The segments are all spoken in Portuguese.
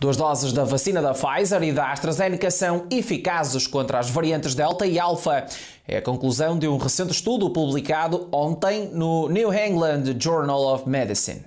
Duas doses da vacina da Pfizer e da AstraZeneca são eficazes contra as variantes Delta e Alpha. É a conclusão de um recente estudo publicado ontem no New England Journal of Medicine.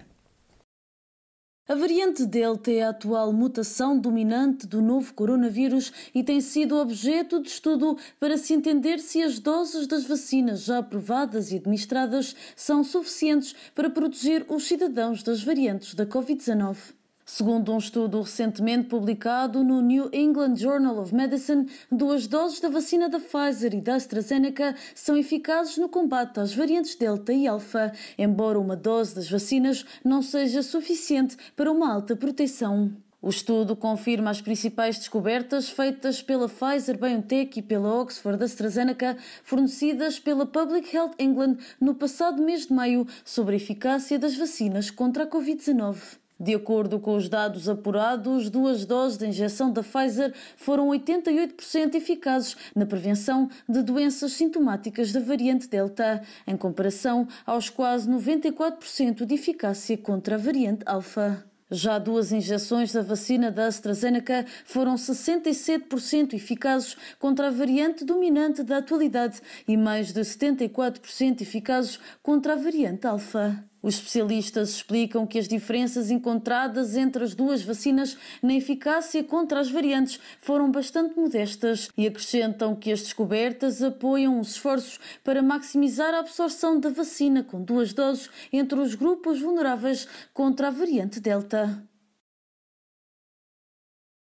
A variante Delta é a atual mutação dominante do novo coronavírus e tem sido objeto de estudo para se entender se as doses das vacinas já aprovadas e administradas são suficientes para proteger os cidadãos das variantes da Covid-19. Segundo um estudo recentemente publicado no New England Journal of Medicine, duas doses da vacina da Pfizer e da AstraZeneca são eficazes no combate às variantes Delta e Alpha, embora uma dose das vacinas não seja suficiente para uma alta proteção. O estudo confirma as principais descobertas feitas pela Pfizer BioNTech e pela Oxford AstraZeneca, fornecidas pela Public Health England no passado mês de maio, sobre a eficácia das vacinas contra a Covid-19. De acordo com os dados apurados, duas doses de injeção da Pfizer foram 88% eficazes na prevenção de doenças sintomáticas da variante Delta, em comparação aos quase 94% de eficácia contra a variante Alfa. Já duas injeções da vacina da AstraZeneca foram 67% eficazes contra a variante dominante da atualidade e mais de 74% eficazes contra a variante alfa. Os especialistas explicam que as diferenças encontradas entre as duas vacinas na eficácia contra as variantes foram bastante modestas e acrescentam que as descobertas apoiam os esforços para maximizar a absorção da vacina com duas doses entre os grupos vulneráveis contra a variante Delta.